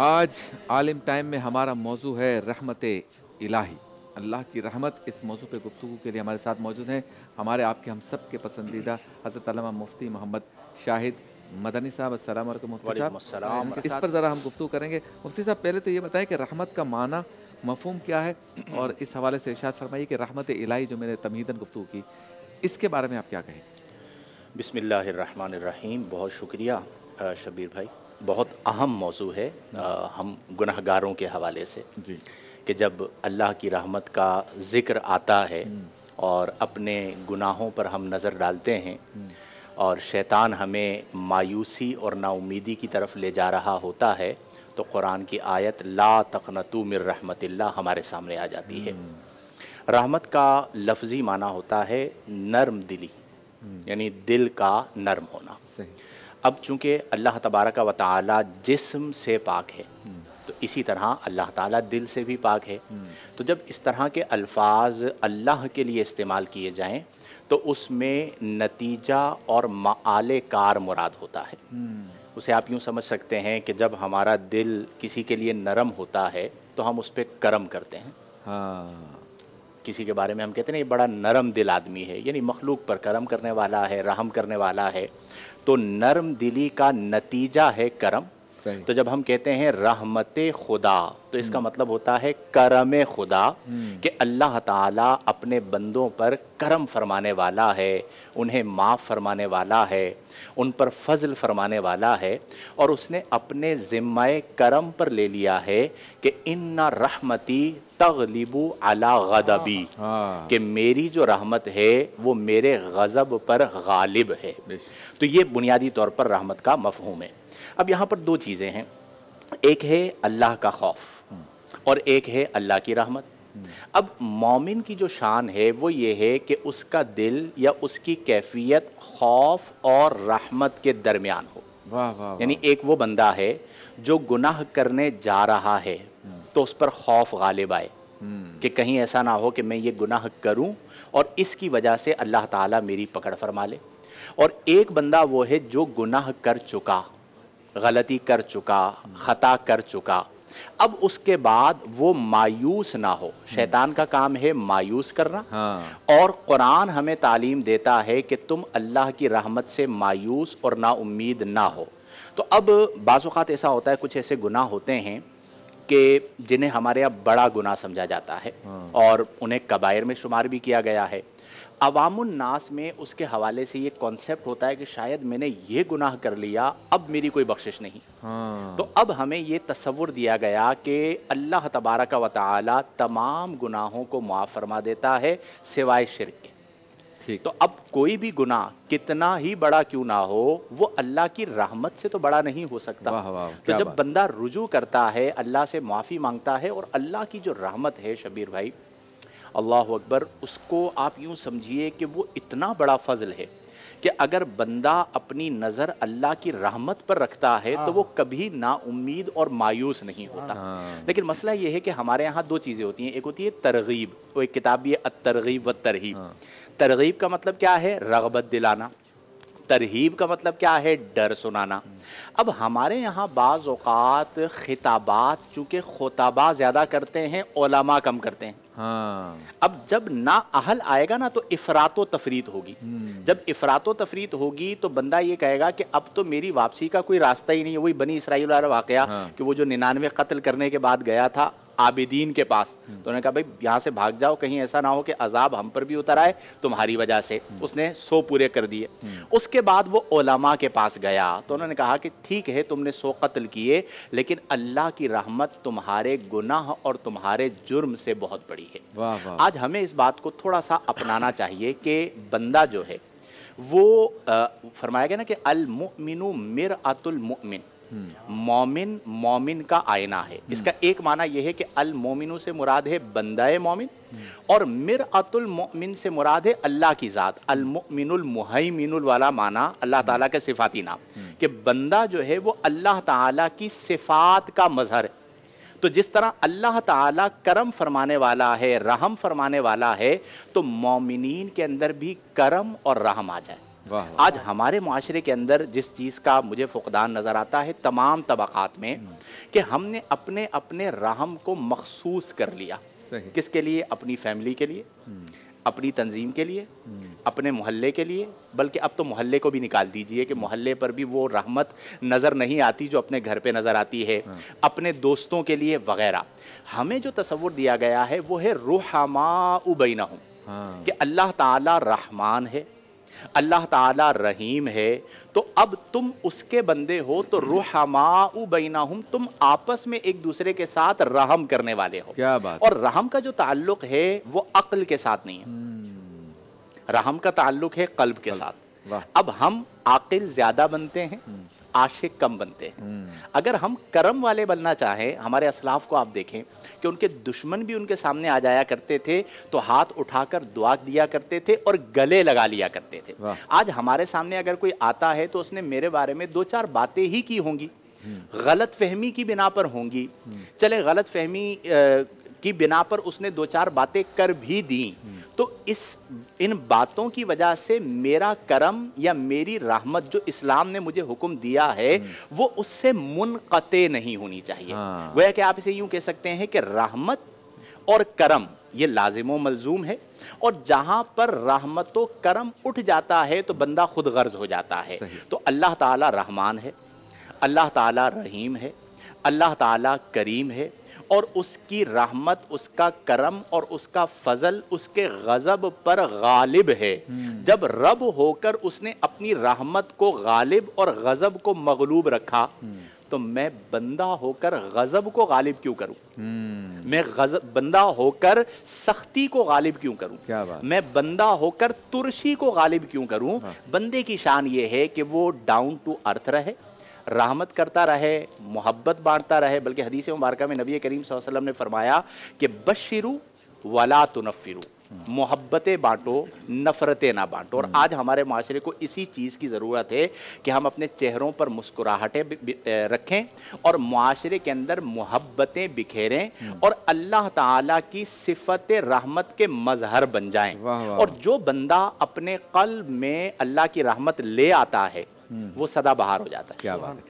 आज आलिम टाइम में हमारा मौजू है रहमत इलाही अल्लाह की रहमत इस मौजू पे गुफ्तु के लिए हमारे साथ मौजूद हैं हमारे आपके हम सब के पसंदीदा हजरत मुफ्ती मोहम्मद शाहिद मदनी साहब अस्सलाम इस पर ज़रा हम गुफ्तु करेंगे मुफ्ती साहब पहले तो ये बताएं कि रहमत का माना मफहम क्या है और इस हवाले से इर्शाद फरमाइए कि रहमत इलाही जो मैंने तमीदन गुफ्तु की इसके बारे में आप क्या कहें बिसमीम बहुत शुक्रिया शबीर भाई बहुत अहम मौजू है हम गुनहगारों के हवाले से जी कि जब अल्लाह की रहमत का ज़िक्र आता है हम्म। और अपने गुनाहों पर हम नज़र डालते हैं हम्म। और शैतान हमें मायूसी और नाउमीदी की तरफ ले जा रहा होता है तो कुरान की आयत ला तकनतू मिर ला हमारे सामने आ जाती है हम्म। रहमत का लफ्ज़ी माना होता है नर्म दिली यानी दिल का नर्म होना अब चूंकि अल्लाह तबारक व ताली जिस्म से पाक है तो इसी तरह अल्लाह ताला दिल से भी पाक है तो जब इस तरह के अल्फाज अल्लाह के लिए इस्तेमाल किए जाएं तो उसमें नतीजा और माले कार मुराद होता है उसे आप यूँ समझ सकते हैं कि जब हमारा दिल किसी के लिए नरम होता है तो हम उस पर करम करते हैं हाँ किसी के बारे में हम कहते हैं ये बड़ा नरम दिल आदमी है यानी मखलूक पर करम करने वाला है रहम करने वाला है तो नरम दिली का नतीजा है करम तो जब हम कहते हैं रहमत खुदा तो इसका hmm. मतलब होता है करम खुदा hmm. कि अल्लाह ताला अपने बंदों पर करम फरमाने वाला है उन्हें माफ़ फरमाने वाला है उन पर फजल फरमाने वाला है और उसने अपने ज़िम्मा करम पर ले लिया है कि इन्ना रहमती तगलीबू अला गदबी हाँ, हाँ, हाँ। कि मेरी जो रहमत है वो मेरे गज़ब पर गालिब है तो ये बुनियादी तौर पर रहमत का मफहूम है अब यहाँ पर दो चीज़ें हैं एक है अल्लाह का खौफ और एक है अल्लाह की रहमत अब मोमिन की जो शान है वो ये है कि उसका दिल या उसकी कैफियत खौफ और रहमत के दरमियान हो यानी एक वो बंदा है जो गुनाह करने जा रहा है तो उस पर खौफ गालिब आए हम्म। कि कहीं ऐसा ना हो कि मैं ये गुनाह करूं और इसकी वजह से अल्लाह ताला मेरी पकड़ फरमा ले और एक बंदा वो है जो गुनाह कर चुका गलती कर चुका ख़ता कर चुका अब उसके बाद वो मायूस ना हो हम्म। शैतान का काम है मायूस करना हाँ। और कुरान हमें तालीम देता है कि तुम अल्लाह की रहमत से मायूस और ना उम्मीद ना हो तो अब बाज़ात ऐसा होता है कुछ ऐसे गुनाह होते हैं कि जिन्हें हमारे यहाँ बड़ा गुनाह समझा जाता है हाँ। और उन्हें कबायर में शुमार भी किया गया है अवामुन्नास में उसके हवाले से ये कॉन्सेप्ट होता है कि शायद मैंने ये गुनाह कर लिया अब मेरी कोई बख्शिश नहीं हाँ। तो अब हमें ये तस्वुर दिया गया कि अल्लाह तबारक व ताली तमाम गुनाहों को मुआफ़ फरमा देता है सिवाय शिर के ठीक तो अब कोई भी गुनाह कितना ही बड़ा क्यों ना हो वो अल्लाह की रहमत से तो बड़ा नहीं हो सकता वाह वाह तो जब बंदा रुजू करता है अल्लाह से माफ़ी मांगता है और अल्लाह की जो रहमत है शबीर भाई अल्लाह अकबर उसको आप यूँ समझिए कि वो इतना बड़ा फजल है कि अगर बंदा अपनी नज़र अल्लाह की रहमत पर रखता है तो वो हाँ। कभी उम्मीद और मायूस नहीं हाँ। होता हाँ। लेकिन मसला ये है कि हमारे यहाँ दो चीज़ें होती हैं एक होती है तरगीब वो एक किताब भी है तरगीब व तरहीब तरगीब का मतलब क्या है रगबत दिलाना तरहीब का मतलब क्या है डर सुनाना हम्म। अब हमारे यहाँ बाज़ात खिताबात चूँकि खोताबा ज़्यादा करते हैं ओलामा कम करते हैं हाँ। अब जब ना अहल आएगा ना तो इफरातो तफरीत होगी हम्म। जब इफरातो तफरीत होगी तो बंदा ये कहेगा कि अब तो मेरी वापसी का कोई रास्ता ही नहीं है वही बनी इसराइल वाला वाकया हाँ। कि वो जो निन्यानवे कत्ल करने के बाद गया था आबिदीन के पास हम्म। तो उन्होंने कहा भाई यहाँ से भाग जाओ कहीं ऐसा ना हो कि अजाब हम पर भी उतर आए तुम्हारी वजह से हम्म। उसने सो पूरे कर दिए हम्म। उसके बाद वो ओलमा के पास गया तो उन्होंने कहा कि ठीक है तुमने सो कत्ल किए लेकिन अल्लाह की रहमत तुम्हारे गुनाह और तुम्हारे जुर्म से बहुत बड़ी है वाह वाह आज हमें इस बात को थोड़ा सा अपनाना चाहिए कि बंदा जो है वो फरमाया गया ना कि अलमिन मिर अतुलमिन मोमिन मोमिन का आयना है इसका एक माना यह है कि अल मोमिन से मुराद है बंदा मोमिन और मिर अतुल मोमिन से मुराद है अल्लाह की ज़ात अल मोमिनुल मुहैमिनुल वाला माना अल्लाह ताला के सिफाती नाम कि बंदा जो है वो अल्लाह ताला की सिफात का मजहर है तो जिस तरह अल्लाह ताला करम फरमाने वाला है रहम फरमाने वाला है तो मोमिन के अंदर भी करम और रहम आ जाए आज हमारे माशरे के अंदर जिस चीज़ का मुझे फुकदान नज़र आता है तमाम तबक़ात में हम्म। कि हमने अपने अपने राहम को मखसूस कर लिया किसके लिए अपनी फैमिली के लिए हम्म। अपनी तंजीम के लिए हम्म। अपने मोहल्ले के लिए बल्कि अब तो मोहल्ले को भी निकाल दीजिए कि मोहल्ले पर भी वो रहमत नज़र नहीं आती जो अपने घर पे नज़र आती है हाँ। अपने दोस्तों के लिए वगैरह हमें जो तस्वुर दिया गया है वो है रूहमा उबैना हूँ कि अल्लाह ताला रहमान है अल्लाह ताला रहीम है तो अब तुम उसके बंदे हो तो बना हूं तुम आपस में एक दूसरे के साथ रहम करने वाले हो क्या बात और रहम का जो ताल्लुक है वो अक्ल के साथ नहीं है हम्म। रहम का ताल्लुक है कल्ब के कल्ब। साथ अब हम आकिल ज़्यादा बनते हैं हम्म। आशिक कम बनते हैं हम्म। अगर हम करम वाले बनना चाहें हमारे असलाफ को आप देखें कि उनके दुश्मन भी उनके सामने आ जाया करते थे तो हाथ उठाकर दुआ दिया करते थे और गले लगा लिया करते थे आज हमारे सामने अगर कोई आता है तो उसने मेरे बारे में दो चार बातें ही की होंगी हम्म। गलत फहमी की बिना पर होंगी हम्म। चले गलत फहमी की बिना पर उसने दो चार बातें कर भी दी तो इस इन बातों की वजह से मेरा करम या मेरी रहमत जो इस्लाम ने मुझे हुक्म दिया है हम्म। वो उससे मुनक़ते नहीं होनी चाहिए हाँ। वह क्या कि आप इसे यूं कह सकते हैं कि रहमत और करम ये लाजिम मलजूम है और जहां पर रहमत करम उठ जाता है तो बंदा खुद गर्ज हो जाता है तो अल्लाह ताला रहमान है अल्लाह ताला रहीम है अल्लाह ताला करीम है और उसकी रहमत उसका करम और उसका फजल उसके गज़ब पर गालिब है हम्म। जब रब होकर उसने अपनी रहमत को गालिब और गज़ब को मगलूब रखा हम्म। तो मैं बंदा होकर गज़ब को गालिब क्यों करूं हम्म। मैं गजब बंदा होकर सख्ती को गालिब क्यों करूं क्या बात? मैं बंदा होकर तुरशी को गालिब क्यों करूं हाँ। बंदे की शान ये है कि वो डाउन टू अर्थ रहे रहमत करता रहे मोहब्बत बांटता रहे बल्कि हदीस मुबारक में नबी करीम वसल्लम ने फरमाया कि बशिरू वला तुनफ़िरू मोहब्बतें बांटो नफ़रतें ना बांटो और आज हमारे माशरे को इसी चीज़ की ज़रूरत है कि हम अपने चेहरों पर मुस्कुराहटें रखें और माशरे के अंदर मोहब्बतें बिखेरें हम्म। और अल्लाह ताला की सिफत रहमत के मजहर बन जाएं और जो बंदा अपने कल्ब में अल्लाह की रहमत ले आता है वो सदा बाहर हो जाता है क्या बात है